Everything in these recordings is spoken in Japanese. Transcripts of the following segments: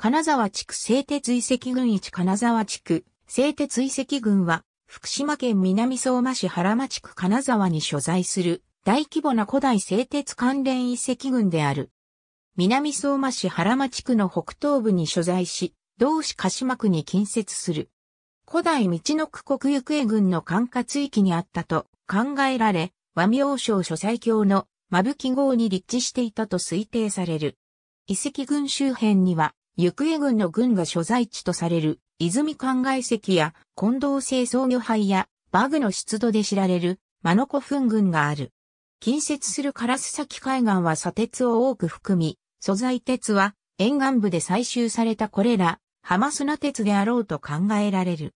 金沢地区製鉄遺跡群一金沢地区製鉄遺跡群は福島県南相馬市原町区金沢に所在する大規模な古代製鉄関連遺跡群である。南相馬市原町区の北東部に所在し、同市鹿島区に近接する。古代道の区国行方群の管轄域にあったと考えられ、和名省所在郷の間吹号に立地していたと推定される。遺跡群周辺には行方軍の軍が所在地とされる、泉灌外石や近藤製掃魚杯やバグの出土で知られる、マノコフン群がある。近接するカラス崎海岸は砂鉄を多く含み、素材鉄は沿岸部で採集されたこれら、浜砂鉄であろうと考えられる。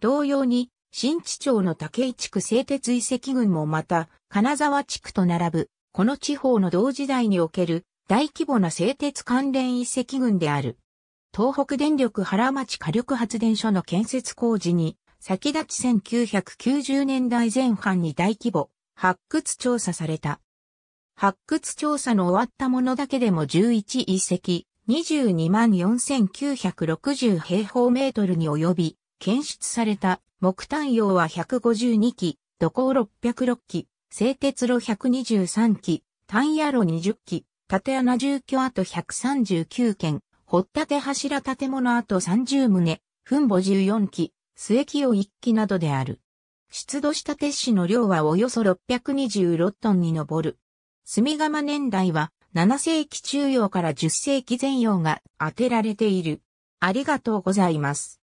同様に、新地町の竹井地区製鉄遺跡群もまた、金沢地区と並ぶ、この地方の同時代における大規模な製鉄関連遺跡群である。東北電力原町火力発電所の建設工事に、先立ち1990年代前半に大規模発掘調査された。発掘調査の終わったものだけでも11遺跡、224,960平方メートルに及び、検出された木炭用は152基、土鋼606基、製鉄炉123基、炭野炉20基、縦穴住居跡139件、掘立柱建物跡30棟、墳墓14基、末木を1基などである。出土した鉄子の量はおよそ626トンに上る。墨釜年代は7世紀中央から10世紀前洋が当てられている。ありがとうございます。